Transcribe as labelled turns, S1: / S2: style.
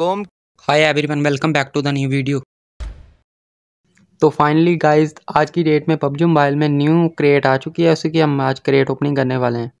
S1: welcome. Hi everyone, welcome back to the new video
S2: तो finally guys आज की date में पबजी मोबाइल में न्यू क्रिएट आ चुकी है उसी की हम आज क्रिएट ओपनिंग करने वाले हैं